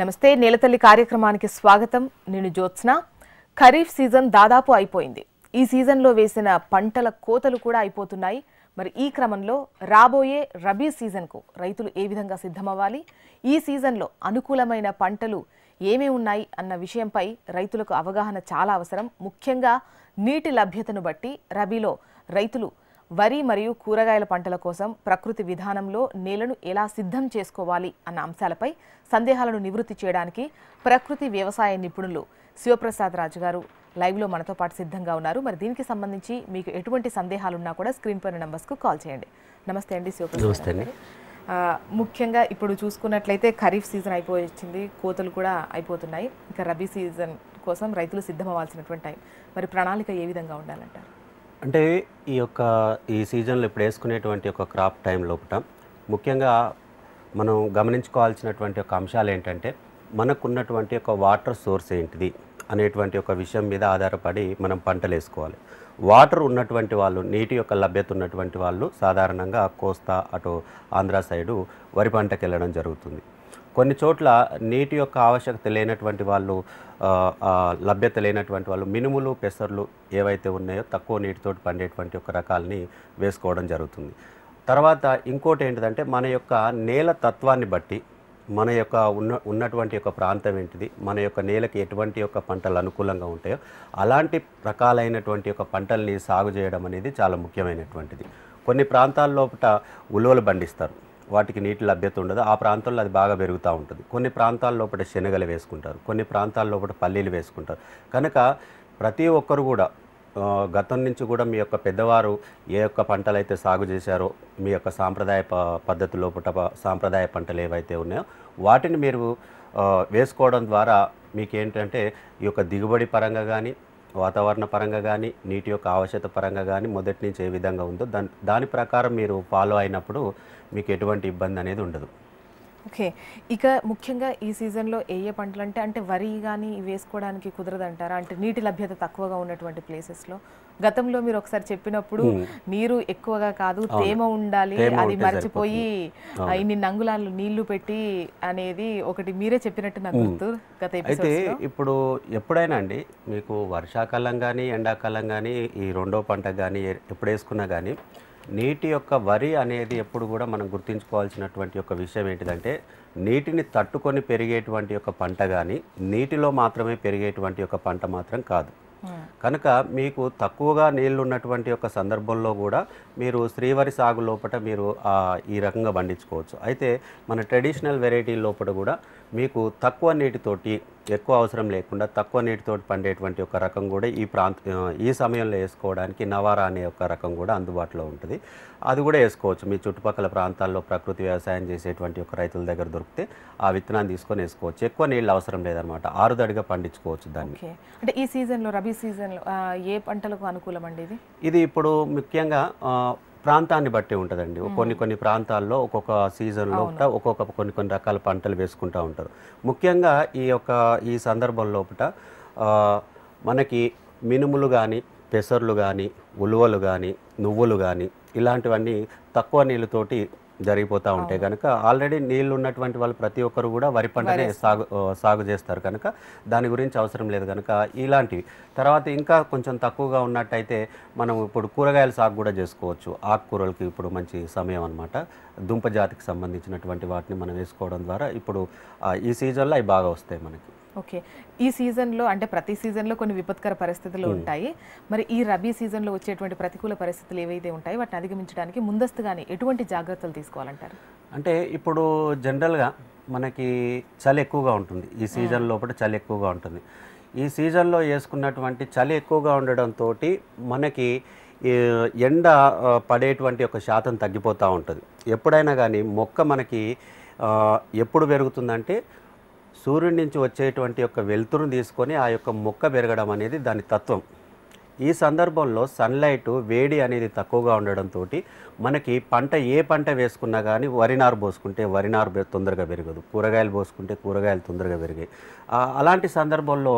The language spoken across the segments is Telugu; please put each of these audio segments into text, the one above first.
నమస్తే నేలతల్లి కార్యక్రమానికి స్వాగతం నేను జ్యోత్స్న ఖరీఫ్ సీజన్ దాదాపు అయిపోయింది ఈ సీజన్లో వేసిన పంటల కోతలు కూడా అయిపోతున్నాయి మరి ఈ క్రమంలో రాబోయే రబీ సీజన్కు రైతులు ఏ విధంగా సిద్ధమవ్వాలి ఈ సీజన్లో అనుకూలమైన పంటలు ఏమేమి ఉన్నాయి అన్న విషయంపై రైతులకు అవగాహన చాలా అవసరం ముఖ్యంగా నీటి లభ్యతను బట్టి రబీలో రైతులు వరి మరియు కూరగాయల పంటల కోసం ప్రకృతి విధానంలో నేలను ఎలా సిద్ధం చేసుకోవాలి అన్న అంశాలపై సందేహాలను నివృత్తి చేయడానికి ప్రకృతి వ్యవసాయ నిపుణులు శివప్రసాద్ రాజు గారు లైవ్లో మనతో పాటు సిద్ధంగా ఉన్నారు మరి దీనికి సంబంధించి మీకు ఎటువంటి సందేహాలున్నా కూడా స్క్రీన్ పైన నంబర్స్కు కాల్ చేయండి నమస్తే అండి శివప్రసాద్ ముఖ్యంగా ఇప్పుడు చూసుకున్నట్లయితే ఖరీఫ్ సీజన్ అయిపోయింది కోతలు కూడా అయిపోతున్నాయి ఇక రబీ సీజన్ కోసం రైతులు సిద్ధమవ్వాల్సినటువంటి టైం మరి ప్రణాళిక ఏ విధంగా ఉండాలంటారు అంటే ఈ యొక్క ఈ సీజన్లో ఇప్పుడు వేసుకునేటువంటి ఒక క్రాప్ టైం లోపల ముఖ్యంగా మనం గమనించుకోవాల్సినటువంటి ఒక అంశాలు ఏంటంటే మనకున్నటువంటి ఒక వాటర్ సోర్స్ ఏంటిది అనేటువంటి ఒక విషయం మీద ఆధారపడి మనం పంటలు వేసుకోవాలి వాటర్ ఉన్నటువంటి వాళ్ళు నీటి యొక్క లభ్యత ఉన్నటువంటి వాళ్ళు సాధారణంగా కోస్తా అటు ఆంధ్ర సైడు వరి పంటకు వెళ్ళడం జరుగుతుంది కొన్ని చోట్ల నీటి యొక్క ఆవశ్యకత లేనటువంటి వాళ్ళు లభ్యత లేనటువంటి వాళ్ళు మినుములు పెసర్లు ఏవైతే ఉన్నాయో తక్కువ నీటితో పండేటువంటి ఒక రకాలని వేసుకోవడం జరుగుతుంది తర్వాత ఇంకోటి ఏంటిదంటే మన యొక్క నేల తత్వాన్ని బట్టి మన యొక్క ఉన్న ఉన్నటువంటి యొక్క ప్రాంతం ఏంటిది మన యొక్క నేలకి ఎటువంటి యొక్క పంటలు అనుకూలంగా ఉంటాయో అలాంటి రకాలైనటువంటి యొక్క పంటల్ని సాగు చేయడం అనేది చాలా ముఖ్యమైనటువంటిది కొన్ని ప్రాంతాల్లోపట ఉలువలు పండిస్తారు వాటికి నీటి లభ్యత ఉండదు ఆ ప్రాంతంలో అది బాగా పెరుగుతూ ఉంటుంది కొన్ని ప్రాంతాల శనగలు వేసుకుంటారు కొన్ని ప్రాంతాల్లోపట పల్లీలు వేసుకుంటారు కనుక ప్రతి ఒక్కరు కూడా గతం నుంచి కూడా మీ యొక్క పెద్దవారు ఏ యొక్క పంటలు అయితే సాగు చేశారో మీ యొక్క సాంప్రదాయ పద్ధతిలో పుట్ట సాంప్రదాయ పంటలు ఏవైతే ఉన్నాయో వాటిని మీరు వేసుకోవడం ద్వారా మీకు ఏంటంటే ఈ యొక్క దిగుబడి పరంగా కానీ వాతావరణ పరంగా కానీ నీటి యొక్క ఆవశ్యత పరంగా కానీ మొదటి నుంచి ఏ విధంగా ఉందో దాని దాని ప్రకారం మీరు ఫాలో అయినప్పుడు మీకు ఎటువంటి ఇబ్బంది అనేది ఉండదు ఓకే ఇక ముఖ్యంగా ఈ సీజన్లో ఏ ఏ పంటలు అంటే అంటే వరి కానీ వేసుకోవడానికి కుదరదంటారా అంటే నీటి లభ్యత తక్కువగా ఉన్నటువంటి ప్లేసెస్లో గతంలో మీరు ఒకసారి చెప్పినప్పుడు నీరు ఎక్కువగా కాదు తేమ ఉండాలి అది మర్చిపోయి ఇన్ని నంగులాలు నీళ్లు పెట్టి అనేది ఒకటి మీరే చెప్పినట్టు నాకు గుర్తు గత అయితే ఇప్పుడు ఎప్పుడైనా అండి మీకు వర్షాకాలం కానీ ఎండాకాలం కానీ ఈ రెండో పంట కానీ ఎప్పుడు వేసుకున్నా కానీ నీటి యొక్క వరి అనేది ఎప్పుడు కూడా మనం గుర్తుంచుకోవాల్సినటువంటి ఒక విషయం ఏంటిదంటే నీటిని తట్టుకొని పెరిగేటువంటి యొక్క పంట కానీ నీటిలో మాత్రమే పెరిగేటువంటి యొక్క పంట మాత్రం కాదు hmm. కనుక మీకు తక్కువగా నీళ్లు ఉన్నటువంటి యొక్క సందర్భంలో కూడా మీరు శ్రీవరి సాగు లోపల మీరు ఈ రకంగా పండించుకోవచ్చు అయితే మన ట్రెడిషనల్ వెరైటీ లోపల కూడా మీకు తక్కువ నీటితోటి ఎక్కువ అవసరం లేకుండా తక్కువ నీటితోటి పండేటువంటి ఒక రకం కూడా ఈ ప్రాంత ఈ సమయంలో వేసుకోవడానికి నవారా అనే ఒక రకం కూడా అందుబాటులో ఉంటుంది అది కూడా వేసుకోవచ్చు మీ చుట్టుపక్కల ప్రాంతాల్లో ప్రకృతి వ్యవసాయం చేసేటువంటి ఒక రైతుల దగ్గర దొరికితే ఆ విత్తనాన్ని తీసుకొని వేసుకోవచ్చు ఎక్కువ నీళ్ళు అవసరం లేదనమాట ఆరుదడిగా పండించుకోవచ్చు దాన్ని అంటే ఈ సీజన్లో రబీ సీజన్లో ఏ పంటలకు అనుకూలం అండి ఇది ఇది ఇప్పుడు ముఖ్యంగా ప్రాంతాన్ని బట్టి ఉంటుందండి కొన్ని కొన్ని ప్రాంతాల్లో ఒక్కొక్క సీజన్లో ఒక్కొక్క కొన్ని కొన్ని రకాల పంటలు వేసుకుంటూ ఉంటారు ముఖ్యంగా ఈ యొక్క ఈ సందర్భంలో మనకి మినుములు కానీ పెసర్లు కానీ ఉలువలు కానీ నువ్వులు కానీ ఇలాంటివన్నీ తక్కువ నీళ్ళతోటి జరిగిపోతూ ఉంటాయి కనుక ఆల్రెడీ నీళ్ళు ఉన్నటువంటి వాళ్ళు ప్రతి ఒక్కరు కూడా వరి పంటనే సాగు సాగు చేస్తారు కనుక దాని గురించి అవసరం లేదు కనుక ఇలాంటివి తర్వాత ఇంకా కొంచెం తక్కువగా ఉన్నట్టయితే మనం ఇప్పుడు కూరగాయల సాగు కూడా చేసుకోవచ్చు ఆకుకూరలకి ఇప్పుడు మంచి సమయం అనమాట దుంప జాతికి సంబంధించినటువంటి వాటిని మనం వేసుకోవడం ద్వారా ఇప్పుడు ఈ సీజన్లో అవి బాగా వస్తాయి మనకి ఓకే ఈ సీజన్లో అంటే ప్రతి సీజన్లో కొన్ని విపత్కర పరిస్థితులు ఉంటాయి మరి ఈ రబీ సీజన్లో వచ్చేటువంటి ప్రతికూల పరిస్థితులు ఏవైతే ఉంటాయి వాటిని అధిగమించడానికి ముందస్తుగానే ఎటువంటి జాగ్రత్తలు తీసుకోవాలంటారు అంటే ఇప్పుడు జనరల్గా మనకి చలి ఎక్కువగా ఉంటుంది ఈ సీజన్ లోపల చలి ఎక్కువగా ఉంటుంది ఈ సీజన్లో వేసుకున్నటువంటి చలి ఎక్కువగా ఉండడంతో మనకి ఎండ పడేటువంటి ఒక శాతం తగ్గిపోతూ ఉంటుంది ఎప్పుడైనా కానీ మొక్క మనకి ఎప్పుడు పెరుగుతుందంటే సూర్యుడి నుంచి వచ్చేటువంటి యొక్క వెలుతురును తీసుకొని ఆ యొక్క మొక్క పెరగడం అనేది దాని తత్వం ఈ సందర్భంలో సన్లైట్ వేడి అనేది తక్కువగా ఉండడంతో మనకి పంట ఏ పంట వేసుకున్నా కానీ వరినారు పోసుకుంటే వరినారు తొందరగా పెరగదు కూరగాయలు పోసుకుంటే కూరగాయలు తొందరగా పెరిగాయి అలాంటి సందర్భంలో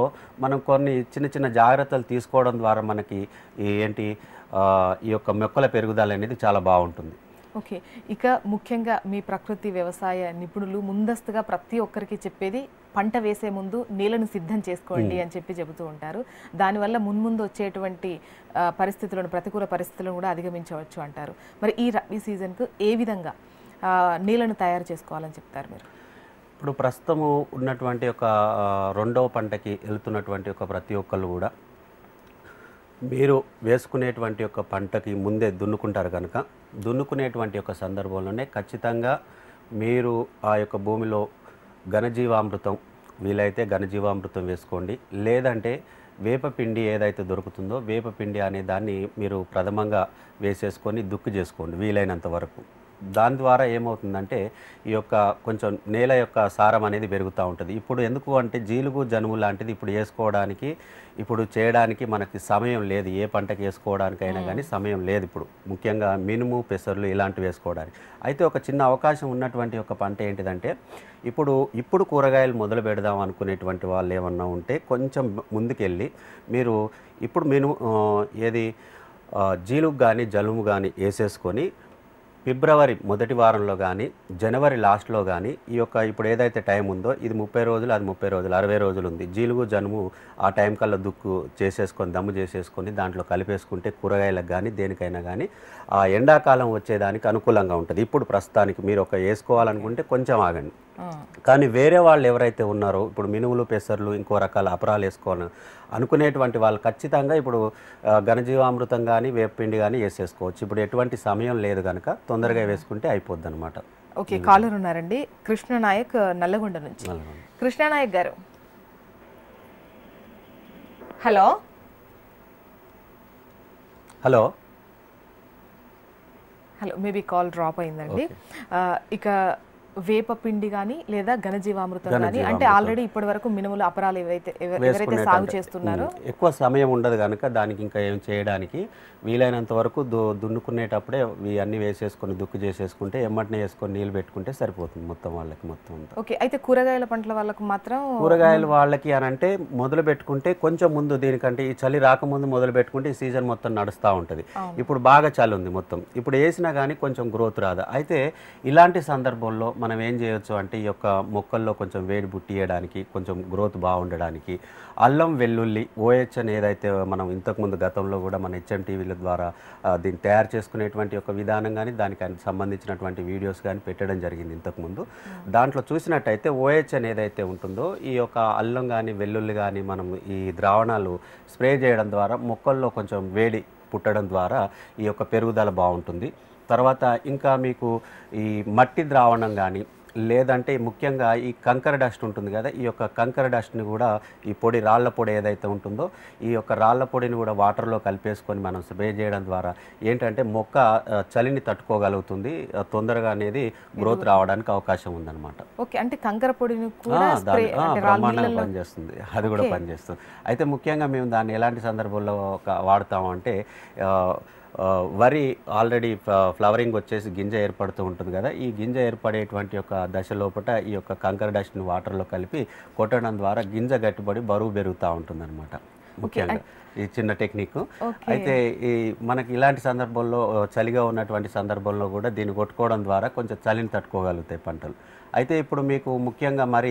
మనం కొన్ని చిన్న చిన్న జాగ్రత్తలు తీసుకోవడం ద్వారా మనకి ఏంటి ఈ యొక్క మొక్కల పెరుగుదల అనేది చాలా బాగుంటుంది ఓకే ఇక ముఖ్యంగా మీ ప్రకృతి వ్యవసాయ నిపుణులు ముందస్తుగా ప్రతి ఒక్కరికి చెప్పేది పంట వేసే ముందు నీళ్లను సిద్ధం చేసుకోండి అని చెప్పి చెబుతూ ఉంటారు దానివల్ల మున్ముందు వచ్చేటువంటి పరిస్థితులను ప్రతికూల పరిస్థితులను కూడా అధిగమించవచ్చు అంటారు మరి ఈ రబీ సీజన్కు ఏ విధంగా నీళ్లను తయారు చేసుకోవాలని చెప్తారు మీరు ఇప్పుడు ప్రస్తుతము ఉన్నటువంటి ఒక రెండవ పంటకి వెళుతున్నటువంటి ఒక ప్రతి ఒక్కళ్ళు కూడా మీరు వేసుకునేటువంటి ఒక పంటకి ముందే దున్నుకుంటారు కనుక దున్నుకునేటువంటి ఒక సందర్భంలోనే ఖచ్చితంగా మీరు ఆ యొక్క భూమిలో ఘనజీవామృతం వీలైతే ఘనజీవామృతం వేసుకోండి లేదంటే వేపపిండి ఏదైతే దొరుకుతుందో వేపపిండి అనే దాన్ని మీరు ప్రథమంగా వేసేసుకొని దుక్కు చేసుకోండి వీలైనంత వరకు దాని ద్వారా ఏమవుతుందంటే ఈ యొక్క కొంచెం నేల యొక్క సారం అనేది పెరుగుతూ ఉంటుంది ఇప్పుడు ఎందుకు అంటే జీలుగు జనుము లాంటిది ఇప్పుడు వేసుకోవడానికి ఇప్పుడు చేయడానికి మనకి సమయం లేదు ఏ పంటకి వేసుకోవడానికైనా కానీ సమయం లేదు ఇప్పుడు ముఖ్యంగా మినుము పెసర్లు ఇలాంటివి వేసుకోవడానికి అయితే ఒక చిన్న అవకాశం ఉన్నటువంటి ఒక పంట ఏంటిదంటే ఇప్పుడు ఇప్పుడు కూరగాయలు మొదలు పెడదాం అనుకునేటువంటి వాళ్ళు ఏమన్నా ఉంటే కొంచెం ముందుకెళ్ళి మీరు ఇప్పుడు మినుము ఏది జీలుగు కానీ జలుము కానీ వేసేసుకొని ఫిబ్రవరి మొదటి వారంలో కానీ జనవరి లాస్ట్లో కానీ ఈ యొక్క ఇప్పుడు ఏదైతే టైం ఉందో ఇది ముప్పై రోజులు అది ముప్పై రోజులు అరవై రోజులు ఉంది జీలుగు జనుము ఆ టైం కల్లా దుక్కు చేసేసుకొని దమ్ము చేసేసుకొని దాంట్లో కలిపేసుకుంటే కూరగాయలకు కానీ దేనికైనా కానీ ఆ ఎండాకాలం వచ్చేదానికి అనుకూలంగా ఉంటుంది ఇప్పుడు ప్రస్తుతానికి మీరు ఒక వేసుకోవాలనుకుంటే కొంచెం ఆగండి కానీ వేరే వాళ్ళు ఎవరైతే ఉన్నారో ఇప్పుడు మినుములు పెసర్లు ఇంకో రకాల అపరాలు వేసుకోవాలి అనుకునేటువంటి వాళ్ళు ఖచ్చితంగా ఇప్పుడు ఘనజీవామృతం కానీ వేపిండి కానీ వేసేసుకోవచ్చు ఇప్పుడు ఎటువంటి సమయం లేదు కనుక తొందరగా వేసుకుంటే అయిపోద్ది అనమాట ఓకే కాలర్ ఉన్నారండి కృష్ణనాయక్ నల్లగొండ నుంచి కృష్ణనాయక్ గారు hello hello hello maybe call drop అయిందండి ఇక వేప పిండి కానీ లేదా ఘనజీవామృతం కానీ అంటే ఆల్రెడీ ఇప్పటి వరకు మినుములు అపరాలు ఏవైతే ఎవరైతే సాగు చేస్తున్నారో ఎక్కువ సమయం ఉండదు కనుక దానికి ఇంకా ఏం చేయడానికి వీలైనంత వరకు దు దున్నుకునేటప్పుడే అన్ని వేసేసుకొని దుక్కు చేసేసుకుంటే ఎమ్మటిని వేసుకొని నీళ్ళు పెట్టుకుంటే సరిపోతుంది మొత్తం వాళ్ళకి మొత్తం ఓకే అయితే కూరగాయల పంటల వాళ్ళకి మాత్రం కూరగాయల వాళ్ళకి అని అంటే మొదలు పెట్టుకుంటే కొంచెం ముందు దీనికంటే ఈ చలి రాకముందు మొదలు పెట్టుకుంటే ఈ సీజన్ మొత్తం నడుస్తూ ఉంటుంది ఇప్పుడు బాగా చలి ఉంది మొత్తం ఇప్పుడు వేసినా కానీ కొంచెం గ్రోత్ రాదు అయితే ఇలాంటి సందర్భంలో మనం ఏం చేయొచ్చు అంటే ఈ యొక్క మొక్కల్లో కొంచెం వేడి బుట్టియడానికి కొంచెం గ్రోత్ బాగుండడానికి అల్లం వెల్లుల్లి ఓహెచ్ అని ఏదైతే మనం ఇంతకుముందు గతంలో కూడా మన హెచ్ఎం టీవీల ద్వారా దీన్ని తయారు చేసుకునేటువంటి యొక్క విధానం కానీ దానికి సంబంధించినటువంటి వీడియోస్ కానీ పెట్టడం జరిగింది ఇంతకుముందు దాంట్లో చూసినట్టయితే ఓహెచ్ అని ఏదైతే ఉంటుందో ఈ యొక్క అల్లం కానీ వెల్లుల్లి కానీ మనం ఈ ద్రావణాలు స్ప్రే చేయడం ద్వారా మొక్కల్లో కొంచెం వేడి పుట్టడం ద్వారా ఈ యొక్క పెరుగుదల బాగుంటుంది తర్వాత ఇంకా మీకు ఈ మట్టి ద్రావణం కానీ లేదంటే ముఖ్యంగా ఈ కంకర డస్ట్ ఉంటుంది కదా ఈ యొక్క కంకర డస్ట్ని కూడా ఈ పొడి రాళ్ల పొడి ఏదైతే ఉంటుందో ఈ యొక్క రాళ్ల పొడిని కూడా వాటర్లో కలిపేసుకొని మనం స్ప్రే చేయడం ద్వారా ఏంటంటే మొక్క చలిని తట్టుకోగలుగుతుంది తొందరగా అనేది గ్రోత్ రావడానికి అవకాశం ఉందన్నమాట ఓకే అంటే కంకర పొడిని ప్రమాణంగా పనిచేస్తుంది అది కూడా పనిచేస్తుంది అయితే ముఖ్యంగా మేము దాన్ని ఎలాంటి సందర్భంలో వాడతామంటే వరి ఆల్రెడీ ఫ్లవరింగ్ వచ్చేసి గింజ ఏర్పడుతూ ఉంటుంది కదా ఈ గింజ ఏర్పడేటువంటి యొక్క దశ లోపల ఈ యొక్క కంకర డస్ట్ని వాటర్లో కలిపి కొట్టడం ద్వారా గింజ గట్టుబడి బరువు పెరుగుతూ అనమాట ముఖ్యంగా ఈ చిన్న టెక్నిక్ అయితే ఈ మనకి ఇలాంటి సందర్భంలో చలిగా ఉన్నటువంటి సందర్భంలో కూడా దీన్ని కొట్టుకోవడం ద్వారా కొంచెం చలిని తట్టుకోగలుగుతాయి పంటలు అయితే ఇప్పుడు మీకు ముఖ్యంగా మరి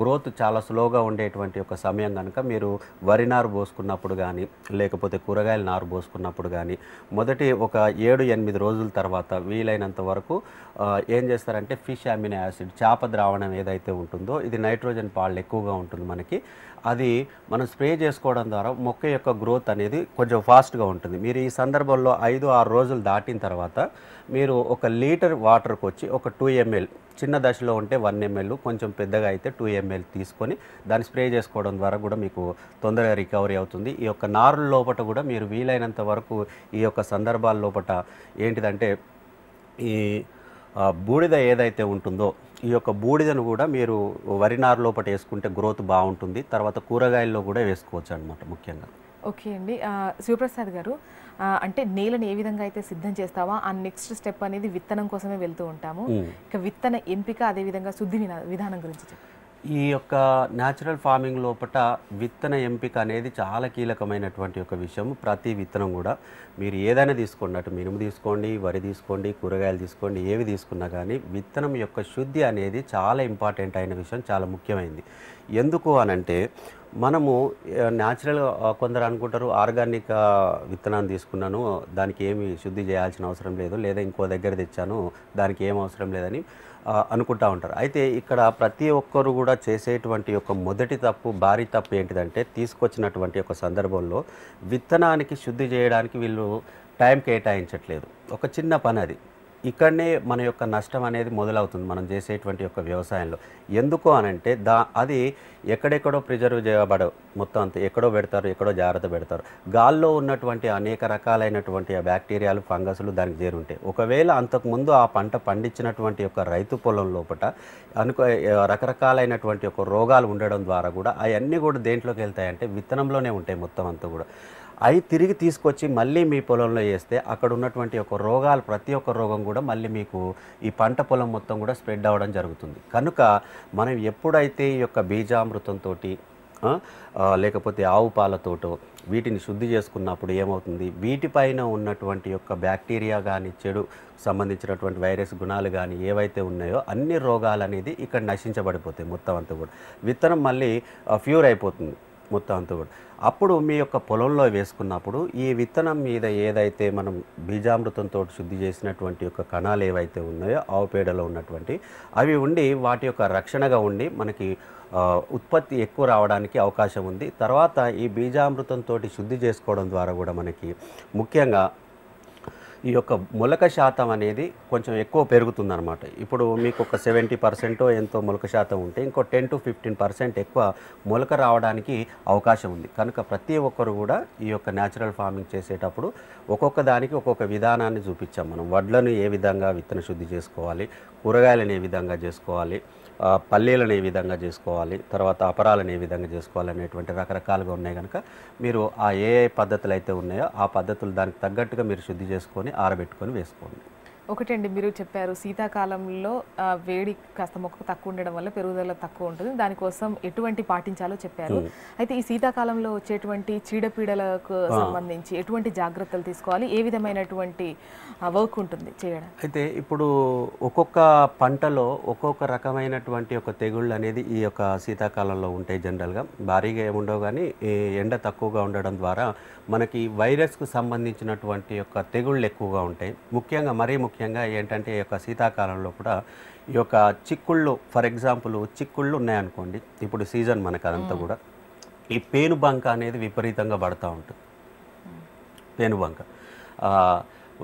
గ్రోత్ చాలా స్లోగా ఉండేటువంటి ఒక సమయం కనుక మీరు వరి నారు పోసుకున్నప్పుడు కానీ లేకపోతే కూరగాయల నారు పోసుకున్నప్పుడు కానీ మొదటి ఒక ఏడు ఎనిమిది రోజుల తర్వాత వీలైనంత వరకు ఏం చేస్తారంటే ఫిష్ అమినో యాసిడ్ చేప ద్రావణం ఏదైతే ఉంటుందో ఇది నైట్రోజన్ పాళ్ళు ఎక్కువగా ఉంటుంది మనకి అది మనం స్ప్రే చేసుకోవడం ద్వారా మొక్క యొక్క యొక్క గ్రోత్ అనేది కొంచెం ఫాస్ట్గా ఉంటుంది మీరు ఈ సందర్భంలో ఐదు ఆరు రోజులు దాటిన తర్వాత మీరు ఒక లీటర్ వాటర్కి వచ్చి ఒక టూ ఎంఎల్ చిన్న దశలో ఉంటే వన్ ఎంఎల్ కొంచెం పెద్దగా అయితే టూ ఎంఎల్ తీసుకొని దాన్ని స్ప్రే చేసుకోవడం ద్వారా కూడా మీకు తొందరగా రికవరీ అవుతుంది ఈ యొక్క నారుల లోపల కూడా మీరు వీలైనంత వరకు ఈ యొక్క సందర్భాల లోపల ఏంటిదంటే ఈ బూడిద ఏదైతే ఉంటుందో ఈ యొక్క బూడిదను కూడా మీరు వరి నారు లోపల వేసుకుంటే గ్రోత్ బాగుంటుంది తర్వాత కూరగాయల్లో కూడా వేసుకోవచ్చు అనమాట ముఖ్యంగా ఓకే అండి శివప్రసాద్ గారు అంటే నేలను ఏ విధంగా అయితే సిద్ధం చేస్తావా ఆ నెక్స్ట్ స్టెప్ అనేది విత్తనం కోసమే వెళ్తూ ఉంటాము ఇక విత్తన ఎంపిక అదే విధంగా శుద్ధి విధానం గురించి ఈ యొక్క న్యాచురల్ ఫార్మింగ్ లోపల విత్తన ఎంపిక అనేది చాలా కీలకమైనటువంటి ఒక విషయం ప్రతి విత్తనం కూడా మీరు ఏదైనా తీసుకోండి అటు మినుము తీసుకోండి వరి తీసుకోండి కూరగాయలు తీసుకోండి ఏవి తీసుకున్నా కానీ విత్తనం యొక్క శుద్ధి అనేది చాలా ఇంపార్టెంట్ అయిన విషయం చాలా ముఖ్యమైనది ఎందుకు అనంటే మనము న్యాచురల్గా కొందరు అనుకుంటారు ఆర్గానిక్ విత్తనాన్ని తీసుకున్నాను దానికి ఏమి శుద్ధి చేయాల్సిన అవసరం లేదు లేదా ఇంకో దగ్గర తెచ్చాను దానికి ఏం అవసరం లేదని అనుకుంటా ఉంటారు అయితే ఇక్కడ ప్రతి ఒక్కరు కూడా చేసేటువంటి యొక్క మొదటి తప్పు భారీ తప్పు ఏంటిదంటే తీసుకొచ్చినటువంటి ఒక సందర్భంలో విత్తనానికి శుద్ధి చేయడానికి వీళ్ళు టైం కేటాయించట్లేదు ఒక చిన్న పని అది ఇక్కడనే మన యొక్క నష్టం అనేది మొదలవుతుంది మనం చేసేటువంటి యొక్క వ్యవసాయంలో ఎందుకు అనంటే దా అది ఎక్కడెక్కడో ప్రిజర్వ్ చేయబడ మొత్తం అంతా ఎక్కడో పెడతారు ఎక్కడో జాగ్రత్త పెడతారు గాల్లో ఉన్నటువంటి అనేక రకాలైనటువంటి బ్యాక్టీరియాలు ఫంగస్లు దానికి చేరుంటాయి ఒకవేళ అంతకుముందు ఆ పంట పండించినటువంటి యొక్క రైతు పొలం లోపల అనుకో రకరకాలైనటువంటి ఒక రోగాలు ఉండడం ద్వారా కూడా అవన్నీ కూడా దేంట్లోకి వెళ్తాయంటే విత్తనంలోనే ఉంటాయి మొత్తం అంతా కూడా అవి తిరిగి తీసుకొచ్చి మళ్ళీ మీ పొలంలో వేస్తే అక్కడ ఉన్నటువంటి ఒక రోగాలు ప్రతి ఒక్క రోగం కూడా మళ్ళీ మీకు ఈ పంట పొలం మొత్తం కూడా స్ప్రెడ్ అవ్వడం జరుగుతుంది కనుక మనం ఎప్పుడైతే ఈ యొక్క బీజామృతంతో లేకపోతే ఆవు పాలతోటో వీటిని శుద్ధి చేసుకున్నప్పుడు ఏమవుతుంది వీటిపైన ఉన్నటువంటి యొక్క బ్యాక్టీరియా కానీ చెడు సంబంధించినటువంటి వైరస్ గుణాలు కానీ ఏవైతే ఉన్నాయో అన్ని రోగాలు అనేది ఇక్కడ నశించబడిపోతాయి మొత్తం అంతా కూడా విత్తనం మళ్ళీ ప్యూర్ అయిపోతుంది మొత్తం అంత కూడా అప్పుడు మీ యొక్క పొలంలో వేసుకున్నప్పుడు ఈ విత్తనం మీద ఏదైతే మనం బీజామృతంతో శుద్ధి చేసినటువంటి యొక్క కణాలు ఏవైతే ఉన్నాయో ఆవు పేడలో ఉన్నటువంటి అవి ఉండి వాటి యొక్క రక్షణగా ఉండి మనకి ఉత్పత్తి ఎక్కువ రావడానికి అవకాశం ఉంది తర్వాత ఈ బీజామృతంతో శుద్ధి చేసుకోవడం ద్వారా కూడా మనకి ముఖ్యంగా ఈ యొక్క మొలక శాతం అనేది కొంచెం ఎక్కువ పెరుగుతుందన్నమాట ఇప్పుడు మీకు ఒక సెవెంటీ పర్సెంట్ ఎంతో మొలక శాతం ఉంటే ఇంకో టెన్ టు ఫిఫ్టీన్ పర్సెంట్ ఎక్కువ మొలక రావడానికి అవకాశం ఉంది కనుక ప్రతి ఒక్కరు కూడా ఈ యొక్క న్యాచురల్ ఫార్మింగ్ చేసేటప్పుడు ఒక్కొక్క దానికి ఒక్కొక్క విధానాన్ని చూపించాం మనం వడ్లను ఏ విధంగా విత్తన శుద్ధి చేసుకోవాలి కూరగాయలను ఏ విధంగా చేసుకోవాలి పల్లీలను ఏ విధంగా చేసుకోవాలి తర్వాత అపరాలను ఏ విధంగా చేసుకోవాలి అనేటువంటి రకరకాలుగా ఉన్నాయి కనుక మీరు ఆ ఏ పద్ధతులు అయితే ఉన్నాయో ఆ పద్ధతులు దానికి తగ్గట్టుగా మీరు శుద్ధి చేసుకొని ఆరబెట్టుకొని వేసుకోండి ఒకటండి మీరు చెప్పారు శీతాకాలంలో వేడి కాస్త మొక్క తక్కువ ఉండడం వల్ల పెరుగుదల తక్కువ ఉంటుంది దానికోసం ఎటువంటి పాటించాలో చెప్పారు అయితే ఈ శీతాకాలంలో వచ్చేటువంటి చీడపీడలకు సంబంధించి ఎటువంటి జాగ్రత్తలు తీసుకోవాలి ఏ విధమైనటువంటి వర్క్ ఉంటుంది చేయడం అయితే ఇప్పుడు ఒక్కొక్క పంటలో ఒక్కొక్క రకమైనటువంటి ఒక తెగుళ్ళు అనేది ఈ యొక్క శీతాకాలంలో ఉంటాయి జనరల్గా భారీగా ఏముండవు కానీ ఎండ తక్కువగా ఉండడం ద్వారా మనకి వైరస్కు సంబంధించినటువంటి యొక్క తెగుళ్ళు ఎక్కువగా ఉంటాయి ముఖ్యంగా మరీ ముఖ్యంగా ఏంటంటే ఈ యొక్క శీతాకాలంలో కూడా ఈ యొక్క చిక్కుళ్ళు ఫర్ ఎగ్జాంపుల్ చిక్కుళ్ళు ఉన్నాయనుకోండి ఇప్పుడు సీజన్ మనకు అదంతా కూడా ఈ పేనుబంక అనేది విపరీతంగా పడుతూ ఉంటుంది పేనుబంక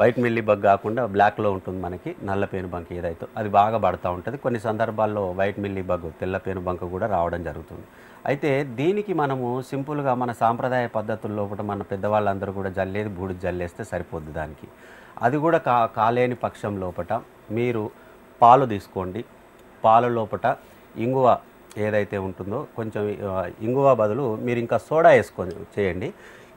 వైట్ మిల్లీ బగ్ కాకుండా బ్లాక్లో ఉంటుంది మనకి నల్ల పేను బంక్ ఏదైతే అది బాగా పడుతూ ఉంటుంది కొన్ని సందర్భాల్లో వైట్ మిల్లీ బగ్ తెల్ల బంక కూడా రావడం జరుగుతుంది అయితే దీనికి మనము సింపుల్గా మన సాంప్రదాయ పద్ధతుల్లో కూడా మన పెద్దవాళ్ళందరూ కూడా జల్లేది బూడిద జల్లేస్తే సరిపోద్ది దానికి అది కూడా కా కాలేని పక్షం లోపట మీరు పాలు తీసుకోండి పాల లోపట ఇంగువ ఏదైతే ఉంటుందో కొంచెం ఇంగువ బదులు మీరు ఇంకా సోడా వేసుకొని చేయండి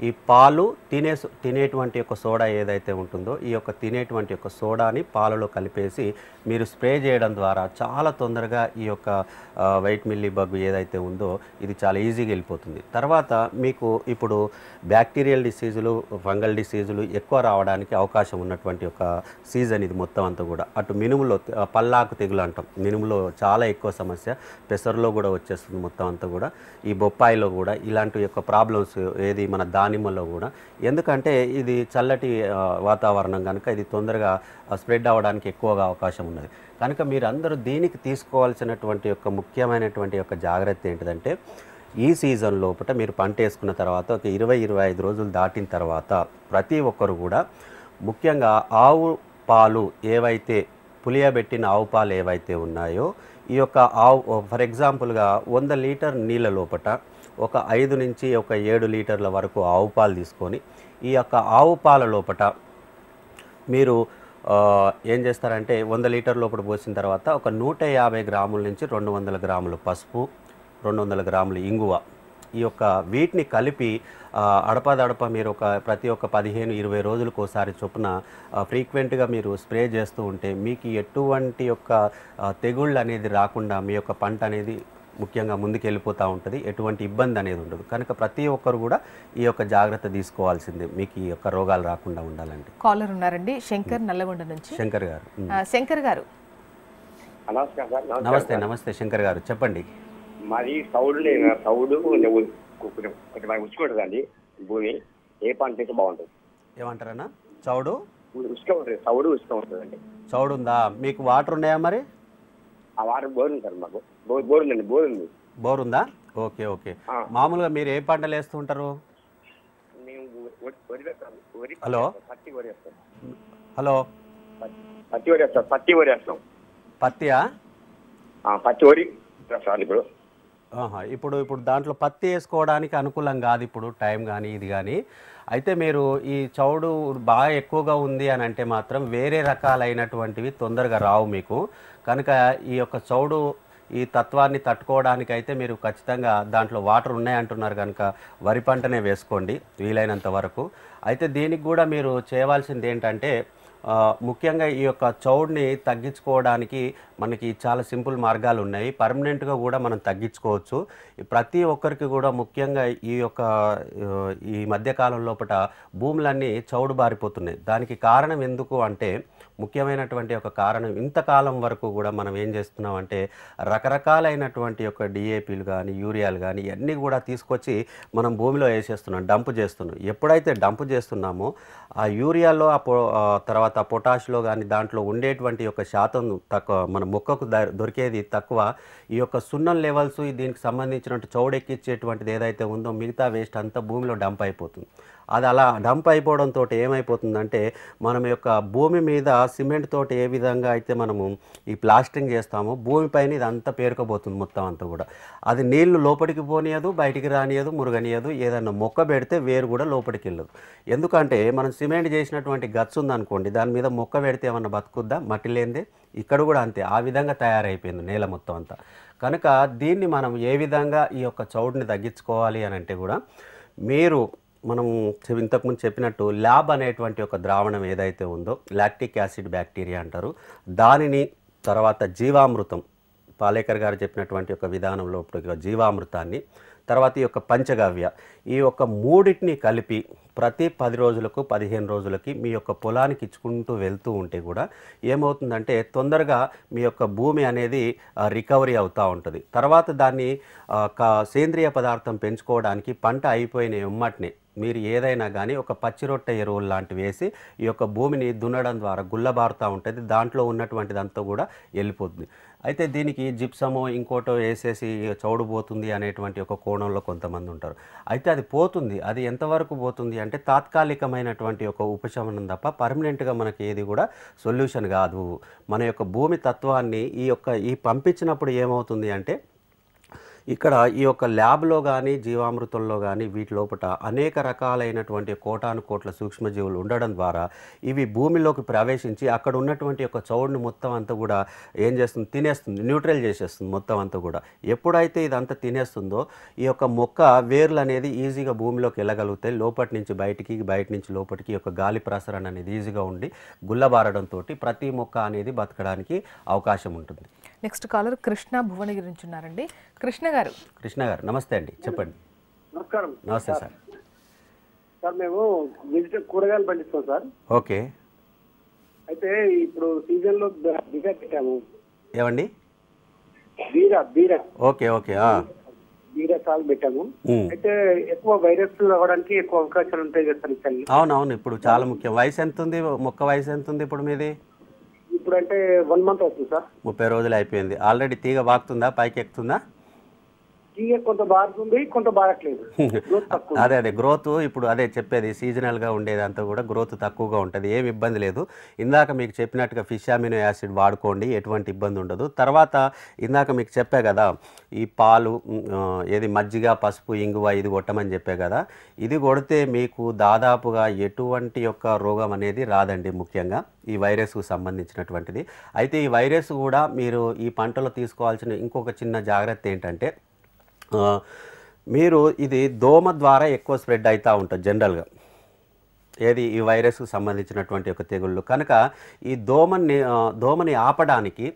ఈ పాలు తినే తినేటువంటి యొక్క సోడా ఏదైతే ఉంటుందో ఈ యొక్క తినేటువంటి యొక్క సోడాని పాలలో కలిపేసి మీరు స్ప్రే చేయడం ద్వారా చాలా తొందరగా ఈ యొక్క వైట్ మిల్లీ బగ్ ఏదైతే ఉందో ఇది చాలా ఈజీగా వెళ్ళిపోతుంది తర్వాత మీకు ఇప్పుడు బ్యాక్టీరియల్ డిసీజులు ఫంగల్ డిసీజులు ఎక్కువ రావడానికి అవకాశం ఉన్నటువంటి ఒక సీజన్ ఇది మొత్తం అంతా కూడా అటు మినుములో పల్లాకు తెగులు అంటాం మినుములో చాలా ఎక్కువ సమస్య పెసర్లో కూడా వచ్చేస్తుంది మొత్తం అంతా కూడా ఈ బొప్పాయిలో కూడా ఇలాంటి యొక్క ప్రాబ్లమ్స్ ఏది మన దా దానిమ్మలో కూడా ఎందుకంటే ఇది చల్లటి వాతావరణం కనుక ఇది తొందరగా స్ప్రెడ్ అవ్వడానికి ఎక్కువగా అవకాశం ఉన్నది కనుక మీరందరూ దీనికి తీసుకోవాల్సినటువంటి యొక్క ముఖ్యమైనటువంటి యొక్క జాగ్రత్త ఏంటిదంటే ఈ సీజన్ లోపల మీరు పంట వేసుకున్న తర్వాత ఒక ఇరవై ఇరవై ఐదు రోజులు దాటిన తర్వాత ప్రతి ఒక్కరు కూడా ముఖ్యంగా ఆవు పాలు ఏవైతే పులియబెట్టిన ఆవు పాలు ఏవైతే ఉన్నాయో ఈ యొక్క ఆవు ఫర్ ఎగ్జాంపుల్గా వంద లీటర్ నీళ్ళ లోపల ఒక ఐదు నుంచి ఒక ఏడు లీటర్ల వరకు ఆవు పాలు తీసుకొని ఈ యొక్క ఆవు పాల లోపల మీరు ఏం చేస్తారంటే వంద లీటర్ లోపల పోసిన తర్వాత ఒక నూట యాభై గ్రాముల నుంచి రెండు వందల గ్రాములు పసుపు రెండు వందల గ్రాములు ఇంగువ ఈ యొక్క వీటిని కలిపి అడపదడప మీరు ఒక ప్రతి ఒక్క పదిహేను ఇరవై రోజులకు ఒకసారి చొప్పున ఫ్రీక్వెంట్గా మీరు స్ప్రే చేస్తూ ఉంటే మీకు ఎటువంటి యొక్క తెగుళ్ళు అనేది రాకుండా మీ యొక్క పంట అనేది ముఖ్యంగా ముందుకెళ్ళిపోతూ ఉంటుంది ఎటువంటి ఇబ్బంది అనేది ఉండదు కనుక ప్రతి ఒక్కరు కూడా ఈ యొక్క జాగ్రత్త తీసుకోవాల్సిందే మీకు ఈ యొక్క రోగాలు రాకుండా ఉండాలండి కాలర్ ఉన్నారండి శంకర్ నల్లగొండ నుంచి శంకర్ గారు శంకర్ గారు నమస్తే నమస్తే శంకర్ గారు చెప్పండి మాది సౌడు సౌడు ఉంచుకుంటుందండి భూమి ఏ పంట అయితే బాగుంటుంది ఏమంటారన్నా చౌడు ఉంటుంది చౌడు చౌడు ఉందా మీకు వాటర్ ఉన్నాయా మరి ఆ వాటర్ బోర్ ఉంటారు మాకు బోరుందా ఉందా ఓకే ఓకే మామూలుగా మీరు ఏ పంటలు వేస్తుంటారు హలో హలో పత్తి వరి పత్తి వరి పత్తియా పత్తి వరి ఇప్పుడు ఇప్పుడు ఇప్పుడు దాంట్లో పత్తి వేసుకోవడానికి అనుకూలం కాదు ఇప్పుడు టైం కానీ ఇది కానీ అయితే మీరు ఈ చౌడు బాగా ఎక్కువగా ఉంది అని అంటే మాత్రం వేరే రకాలైనటువంటివి తొందరగా రావు మీకు కనుక ఈ యొక్క చౌడు ఈ తత్వాన్ని తట్టుకోవడానికైతే మీరు ఖచ్చితంగా దాంట్లో వాటర్ ఉన్నాయంటున్నారు కనుక వరి పంటనే వేసుకోండి వీలైనంత వరకు అయితే దీనికి కూడా మీరు చేయవలసింది ఏంటంటే ముఖ్యంగా ఈ యొక్క చౌడ్ని తగ్గించుకోవడానికి మనకి చాలా సింపుల్ మార్గాలు ఉన్నాయి పర్మనెంట్గా కూడా మనం తగ్గించుకోవచ్చు ప్రతి ఒక్కరికి కూడా ముఖ్యంగా ఈ యొక్క ఈ మధ్యకాలం లోపల భూములన్నీ చౌడు బారిపోతున్నాయి దానికి కారణం ఎందుకు అంటే ముఖ్యమైనటువంటి ఒక కారణం ఇంతకాలం వరకు కూడా మనం ఏం చేస్తున్నాం అంటే రకరకాలైనటువంటి యొక్క డిఏపీలు కానీ యూరియాలు కానీ ఇవన్నీ కూడా తీసుకొచ్చి మనం భూమిలో వేసేస్తున్నాం డంప్ చేస్తున్నాం ఎప్పుడైతే డంప్ చేస్తున్నామో ఆ యూరియాలో ఆ తర్వాత పొటాష్లో కానీ దాంట్లో ఉండేటువంటి యొక్క శాతం తక్కువ మన మొక్కకు దొరికేది తక్కువ ఈ యొక్క సున్నం లెవెల్స్ దీనికి సంబంధించిన చౌడెక్కిచ్చేటువంటిది ఏదైతే ఉందో మిగతా వేస్ట్ అంతా భూమిలో డంప్ అయిపోతుంది అది అలా డంప్ అయిపోవడంతో ఏమైపోతుందంటే మనం యొక్క భూమి మీద సిమెంట్ తోటి ఏ విధంగా అయితే మనము ఈ ప్లాస్టింగ్ చేస్తామో భూమిపైన ఇది అంతా పేరుకోబోతుంది మొత్తం అంతా కూడా అది నీళ్లు లోపలికి పోనీయదు బయటికి రానియదు మురగనియదు ఏదైనా మొక్క పెడితే వేరు కూడా లోపలికి వెళ్ళదు ఎందుకంటే మనం సిమెంట్ చేసినటువంటి గచ్చు ఉందనుకోండి దాని మీద మొక్క పెడితే ఏమన్నా బతుకుద్దా మట్టి లేనిదే ఇక్కడ కూడా అంతే ఆ విధంగా తయారైపోయింది నేల మొత్తం అంతా కనుక దీన్ని మనం ఏ విధంగా ఈ యొక్క చౌడుని తగ్గించుకోవాలి అని అంటే కూడా మీరు మనం ఇంతకుముందు చెప్పినట్టు ల్యాబ్ అనేటువంటి ఒక ద్రావణం ఏదైతే ఉందో లాక్టిక్ యాసిడ్ బ్యాక్టీరియా అంటారు దానిని తర్వాత జీవామృతం పాలేకర్ గారు చెప్పినటువంటి ఒక విధానంలో ఇప్పుడు జీవామృతాన్ని తర్వాత ఈ యొక్క పంచగవ్య ఈ యొక్క మూడింటిని కలిపి ప్రతి పది రోజులకు పదిహేను రోజులకి మీ యొక్క పొలానికి ఇచ్చుకుంటూ వెళ్తూ ఉంటే కూడా ఏమవుతుందంటే తొందరగా మీ యొక్క భూమి అనేది రికవరీ అవుతూ ఉంటుంది తర్వాత దాన్ని సేంద్రియ పదార్థం పెంచుకోవడానికి పంట అయిపోయిన ఎమ్మటిని మీరు ఏదైనా కానీ ఒక పచ్చి రొట్టె ఎరువులు లాంటివి వేసి ఈ యొక్క భూమిని దున్నడం ద్వారా గుల్లబారుతూ ఉంటుంది దాంట్లో ఉన్నటువంటిదంతా కూడా వెళ్ళిపోతుంది అయితే దీనికి జిప్సమో ఇంకోటో వేసేసి చౌడు పోతుంది అనేటువంటి ఒక కోణంలో కొంతమంది ఉంటారు అయితే అది పోతుంది అది ఎంతవరకు పోతుంది అంటే తాత్కాలికమైనటువంటి ఒక ఉపశమనం తప్ప పర్మనెంట్గా మనకి ఏది కూడా సొల్యూషన్ కాదు మన యొక్క భూమి తత్వాన్ని ఈ యొక్క ఈ పంపించినప్పుడు ఏమవుతుంది అంటే ఇక్కడ ఈ యొక్క ల్యాబ్లో కానీ జీవామృతంలో కానీ వీటి లోపల అనేక రకాలైనటువంటి కోటాను కోట్ల సూక్ష్మజీవులు ఉండడం ద్వారా ఇవి భూమిలోకి ప్రవేశించి అక్కడ ఉన్నటువంటి యొక్క చౌడుని మొత్తం అంతా కూడా ఏం చేస్తుంది తినేస్తుంది న్యూట్రల్ చేసేస్తుంది మొత్తం అంతా కూడా ఎప్పుడైతే ఇదంతా తినేస్తుందో ఈ యొక్క మొక్క వేర్లు అనేది ఈజీగా భూమిలోకి వెళ్ళగలుగుతాయి లోపటి నుంచి బయటికి బయట నుంచి లోపలికి యొక్క గాలి ప్రసరణ అనేది ఈజీగా ఉండి గుల్లబారడంతో ప్రతి మొక్క అనేది బతకడానికి అవకాశం ఉంటుంది నెక్స్ట్ కాలర్ కృష్ణ భువనగిరి నుంచి ఉన్నారండి కృష్ణ గారు కృష్ణ గారు నమస్తే అండి చెప్పండి నమస్కారం నమస్తే సార్ సార్ మేము వెజిటబుల్ కూరగాయలు పండిస్తాం సార్ ఓకే అయితే ఇప్పుడు సీజన్ లో బీరా పెట్టాము ఏమండి బీరా బీరా ఓకే ఓకే బీరా సాగు పెట్టాము అయితే ఎక్కువ వైరస్ రావడానికి ఎక్కువ అవకాశాలు ఉంటాయి కదా సార్ అవునవును ఇప్పుడు చాలా ముఖ్యం వయసు ఎంత ఉంది మొక్క వయసు ఎంత ఉంది ఇప్పుడు మీది ఇప్పుడు అంటే వన్ మంత్ అవుతుంది సార్ ముప్పై రోజులు అయిపోయింది ఆల్రెడీ తీగ వాకుతుందా పైకి ఎక్కుతుందా అదే అదే గ్రోత్ ఇప్పుడు అదే చెప్పేది సీజనల్ గా ఉండేదంతా కూడా గ్రోత్ తక్కువగా ఉంటుంది ఏమి ఇబ్బంది లేదు ఇందాక మీకు చెప్పినట్టుగా ఫిష్ అమినో యాసిడ్ వాడుకోండి ఎటువంటి ఇబ్బంది ఉండదు తర్వాత ఇందాక మీకు చెప్పే కదా ఈ పాలు ఏది మజ్జిగ పసుపు ఇంగువ ఇది కొట్టమని చెప్పే కదా ఇది కొడితే మీకు దాదాపుగా ఎటువంటి యొక్క రోగం అనేది రాదండి ముఖ్యంగా ఈ వైరస్కు సంబంధించినటువంటిది అయితే ఈ వైరస్ కూడా మీరు ఈ పంటలో తీసుకోవాల్సిన ఇంకొక చిన్న జాగ్రత్త ఏంటంటే మీరు ఇది దోమ ద్వారా ఎక్కువ స్ప్రెడ్ అవుతూ ఉంటుంది జనరల్గా ఏది ఈ వైరస్కు సంబంధించినటువంటి ఒక తెగుళ్ళు కనుక ఈ దోమని దోమని ఆపడానికి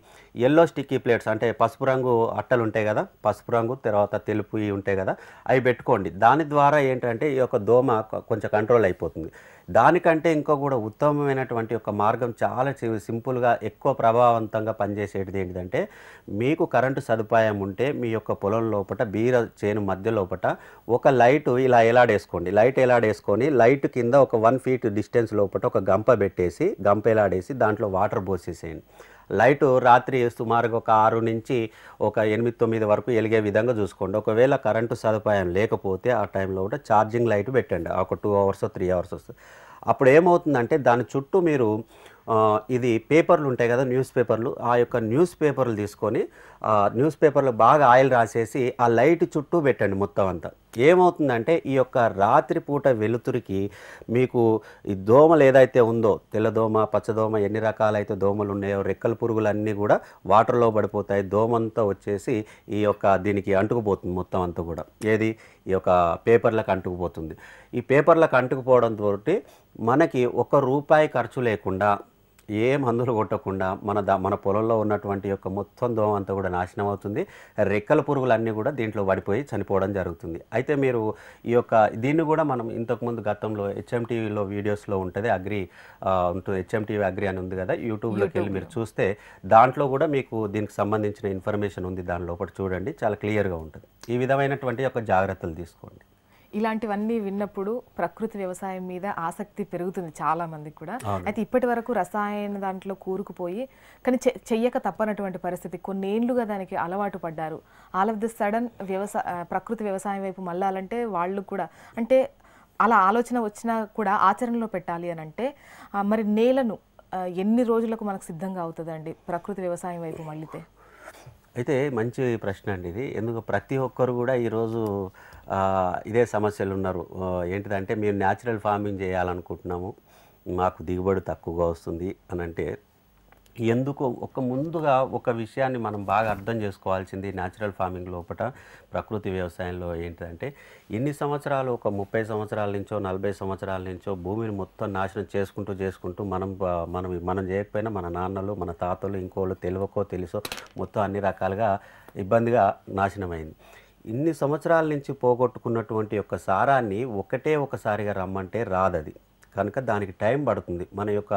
ఎల్లో స్టిక్కీ ప్లేట్స్ అంటే పసుపు రంగు అట్టలు ఉంటాయి కదా పసుపు రంగు తర్వాత తెలుపు ఇవి ఉంటాయి కదా అవి పెట్టుకోండి దాని ద్వారా ఏంటంటే ఈ యొక్క దోమ కొంచెం కంట్రోల్ అయిపోతుంది దానికంటే ఇంకో కూడా ఉత్తమమైనటువంటి ఒక మార్గం చాలా సింపుల్గా ఎక్కువ ప్రభావవంతంగా పనిచేసేటిది ఏంటిదంటే మీకు కరెంటు సదుపాయం ఉంటే మీ యొక్క పొలం లోపల బీర చేను మధ్య లోపల ఒక లైట్ ఇలా ఎలాడేసుకోండి లైట్ ఎలాడేసుకొని లైట్ కింద ఒక వన్ ఫీట్ డిస్టెన్స్ లోపల ఒక గంప పెట్టేసి గంప ఎలాడేసి దాంట్లో వాటర్ పోసేసేయండి లైట్ రాత్రి సుమారుగా ఒక ఆరు నుంచి ఒక ఎనిమిది తొమ్మిది వరకు వెలిగే విధంగా చూసుకోండి ఒకవేళ కరెంటు సదుపాయం లేకపోతే ఆ టైంలో కూడా ఛార్జింగ్ లైట్ పెట్టండి ఒక టూ అవర్స్ త్రీ అవర్స్ వస్తుంది అప్పుడు ఏమవుతుందంటే దాని చుట్టూ మీరు ఇది పేపర్లు ఉంటాయి కదా న్యూస్ పేపర్లు ఆ యొక్క న్యూస్ పేపర్లు తీసుకొని న్యూస్ పేపర్లు బాగా ఆయిల్ రాసేసి ఆ లైట్ చుట్టూ పెట్టండి మొత్తం అంతా ఏమవుతుందంటే ఈ యొక్క రాత్రిపూట వెలుతురికి మీకు ఈ దోమలు ఏదైతే ఉందో తెల్లదోమ పచ్చదోమ ఎన్ని రకాలైతే దోమలు ఉన్నాయో రెక్కల పురుగులు అన్నీ కూడా వాటర్లో పడిపోతాయి దోమంతా వచ్చేసి ఈ యొక్క దీనికి అంటుకుపోతుంది మొత్తం అంతా కూడా ఏది ఈ యొక్క పేపర్లకు అంటుకుపోతుంది ఈ పేపర్లకు అంటుకుపోవడం తోటి మనకి ఒక రూపాయి ఖర్చు లేకుండా ఏ మందులు కొట్టకుండా మన దా మన పొలంలో ఉన్నటువంటి యొక్క మొత్తం దోమ అంతా కూడా నాశనం అవుతుంది రెక్కల పురుగులన్నీ కూడా దీంట్లో పడిపోయి చనిపోవడం జరుగుతుంది అయితే మీరు ఈ యొక్క దీన్ని కూడా మనం ఇంతకుముందు గతంలో హెచ్ఎంటీవీలో వీడియోస్లో ఉంటుంది అగ్రి ఉంటుంది హెచ్ఎంటీవీ అగ్రి అని ఉంది కదా యూట్యూబ్లోకి వెళ్ళి మీరు చూస్తే దాంట్లో కూడా మీకు దీనికి సంబంధించిన ఇన్ఫర్మేషన్ ఉంది దాని లోపల చూడండి చాలా క్లియర్గా ఉంటుంది ఈ విధమైనటువంటి యొక్క జాగ్రత్తలు తీసుకోండి ఇలాంటివన్నీ విన్నప్పుడు ప్రకృతి వ్యవసాయం మీద ఆసక్తి పెరుగుతుంది చాలా మందికి కూడా అయితే ఇప్పటి వరకు రసాయన దాంట్లో కూరుకుపోయి కానీ చెయ్యక తప్పనటువంటి పరిస్థితి కొన్నేళ్లుగా దానికి అలవాటు పడ్డారు ఆల్ ఆఫ్ ది సడన్ వ్యవసాయ ప్రకృతి వ్యవసాయం వైపు మళ్ళాలంటే వాళ్ళు కూడా అంటే అలా ఆలోచన వచ్చినా కూడా ఆచరణలో పెట్టాలి అని అంటే మరి నేలను ఎన్ని రోజులకు మనకు సిద్ధంగా అవుతుందండి ప్రకృతి వ్యవసాయం వైపు మళ్ళీతే అయితే మంచి ప్రశ్న అండి ఇది ఎందుకు ప్రతి ఒక్కరు కూడా ఈరోజు ఇదే సమస్యలు ఉన్నారు ఏంటిదంటే మేము న్యాచురల్ ఫార్మింగ్ చేయాలనుకుంటున్నాము మాకు దిగుబడి తక్కువగా వస్తుంది అని అంటే ఎందుకు ఒక ముందుగా ఒక విషయాన్ని మనం బాగా అర్థం చేసుకోవాల్సింది న్యాచురల్ ఫార్మింగ్ లోపల ప్రకృతి వ్యవసాయంలో ఏంటంటే ఇన్ని సంవత్సరాలు ఒక ముప్పై సంవత్సరాల నుంచో నలభై సంవత్సరాల నుంచో భూమిని మొత్తం నాశనం చేసుకుంటూ చేసుకుంటూ మనం మనం మనం చేయకపోయినా మన నాన్నలు మన తాతలు ఇంకోళ్ళు తెలియకో తెలుసో మొత్తం అన్ని రకాలుగా ఇబ్బందిగా నాశనమైంది ఇన్ని సంవత్సరాల నుంచి పోగొట్టుకున్నటువంటి యొక్క సారాన్ని ఒకటే ఒకసారిగా రమ్మంటే రాదది కనుక దానికి టైం పడుతుంది మన యొక్క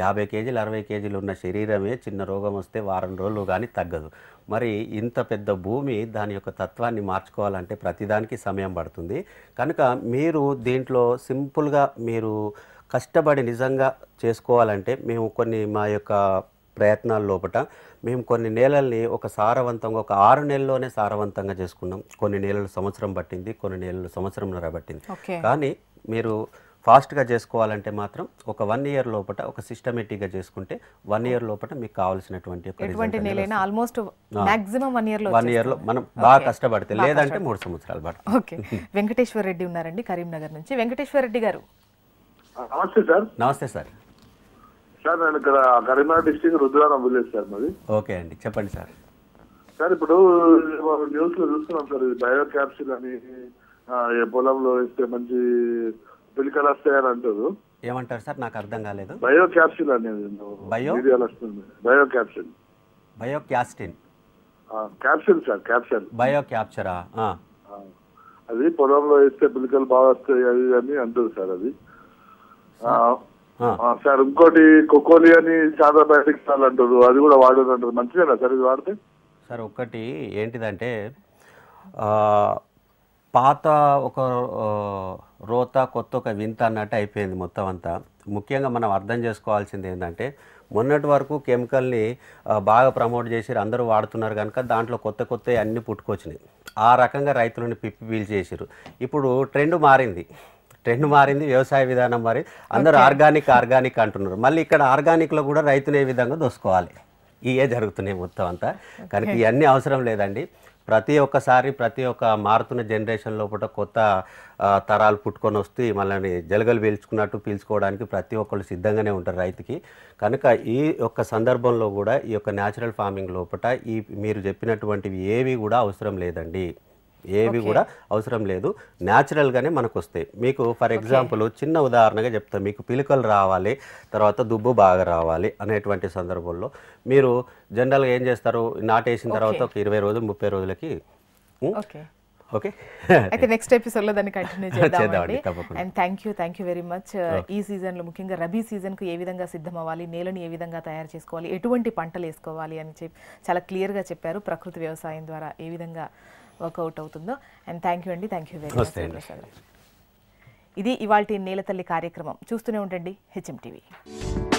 యాభై కేజీలు అరవై కేజీలు ఉన్న శరీరమే చిన్న రోగం వస్తే వారం రోజులు కానీ తగ్గదు మరి ఇంత పెద్ద భూమి దాని యొక్క తత్వాన్ని మార్చుకోవాలంటే ప్రతిదానికి సమయం పడుతుంది కనుక మీరు దీంట్లో సింపుల్గా మీరు కష్టపడి నిజంగా చేసుకోవాలంటే మేము కొన్ని మా యొక్క ప్రయత్నాల లోపల మేము కొన్ని నేలల్ని ఒక సారవంతంగా ఒక ఆరు నెలల్లోనే సారవంతంగా చేసుకున్నాం కొన్ని నేలలు సంవత్సరం పట్టింది కొన్ని నేలలు సంవత్సరంన్నర పట్టింది కానీ మీరు ఫాస్ట్గా చేసుకోవాలంటే మాత్రం ఒక వన్ ఇయర్ లోపల ఒక సిస్టమేటిక్గా చేసుకుంటే వన్ ఇయర్ లోపల మీకు కావాల్సినటువంటి almost maximum one year one ఇయర్లో మనం బాగా కష్టపడితే లేదంటే మూడు సంవత్సరాలు పాటు ఓకే వెంకటేశ్వర రెడ్డి ఉన్నారండి కరీంనగర్ నుంచి వెంకటేశ్వర రెడ్డి గారు నమస్తే సార్ నమస్తే సార్ సార్ నేను ఇక్కడ Karimnagar district Rudraram village sir మరి ఓకే అండి చెప్పండి సార్ సార్ ఇప్పుడు న్యూస్ లో చూస్తున్నాం సార్ బయో క్యాప్సిల్ అని పొలంలో వేస్తే మంచి పిలికలు వస్తాయని అంటారు ఏమంటారు సార్ నాకు అర్థం కాలేదు బయో క్యాప్సిల్ అనేది బయో బయో క్యాప్సిల్ బయో క్యాస్టిన్ క్యాప్సిల్ సార్ క్యాప్సిల్ బయో క్యాప్చరా అది పొలంలో వేస్తే పిలికలు బాగా వస్తాయి అది అని అంటారు సార్ అది సార్ ఇంకోటి కొకోలి అని చాలా బయటకు అంటారు అది కూడా వాడదు అంటారు మంచిదేనా సార్ ఇది వాడితే సార్ ఒకటి ఏంటిదంటే పాత ఒక రోత కొత్త ఒక వింత అన్నట్టు అయిపోయింది మొత్తం అంతా ముఖ్యంగా మనం అర్థం చేసుకోవాల్సింది ఏంటంటే మొన్నటి వరకు కెమికల్ని బాగా ప్రమోట్ చేసి అందరూ వాడుతున్నారు కనుక దాంట్లో కొత్త కొత్త అన్నీ పుట్టుకొచ్చినాయి ఆ రకంగా రైతులను పిప్పి పీల్ చేసారు ఇప్పుడు ట్రెండ్ మారింది ట్రెండ్ మారింది వ్యవసాయ విధానం మరి అందరూ ఆర్గానిక్ ఆర్గానిక్ అంటున్నారు మళ్ళీ ఇక్కడ ఆర్గానిక్లో కూడా ఏ విధంగా దోసుకోవాలి ఇవే జరుగుతున్నాయి మొత్తం అంతా కనుక ఇవన్నీ అవసరం లేదండి ప్రతి ఒక్కసారి ప్రతి ఒక్క మారుతున్న జనరేషన్ లోపల కొత్త తరాలు పుట్టుకొని వస్తే మళ్ళీ జలగలు పీల్చుకున్నట్టు పీల్చుకోవడానికి ప్రతి ఒక్కళ్ళు సిద్ధంగానే ఉంటారు రైతుకి కనుక ఈ యొక్క సందర్భంలో కూడా ఈ యొక్క న్యాచురల్ ఫార్మింగ్ లోపల ఈ మీరు చెప్పినటువంటివి ఏవి కూడా అవసరం లేదండి ఏవి కూడా అవసరం లేదు న్యాచురల్గానే మనకు వస్తాయి మీకు ఫర్ ఎగ్జాంపుల్ చిన్న ఉదాహరణగా చెప్తాను మీకు పిలుకలు రావాలి తర్వాత దుబ్బు బాగా రావాలి అనేటువంటి సందర్భంలో మీరు జనరల్గా ఏం చేస్తారు నాటేసిన తర్వాత ఒక ఇరవై రోజులు ముప్పై రోజులకి ఓకే అయితే నెక్స్ట్ ఎపిసోడ్ లో దాన్ని continue and thank you thank you very much ఈ సీజన్ లో ముఖ్యంగా రబీ సీజన్ కు ఏ విధంగా సిద్ధం అవ్వాలి నేలని ఏ విధంగా తయారు చేసుకోవాలి ఎటువంటి పంటలు వేసుకోవాలి అని చెప్పి చాలా క్లియర్ గా చెప్పారు ప్రకృతి వ్యవసాయం ద్వారా ఏ విధంగా వర్కౌట్ అవుతుందో అండ్ థ్యాంక్ యూ అండి థ్యాంక్ యూ వెరీ మచ్ ఇది ఇవాళ నేలతల్లి కార్యక్రమం చూస్తూనే ఉండండి హెచ్ఎం టీవీ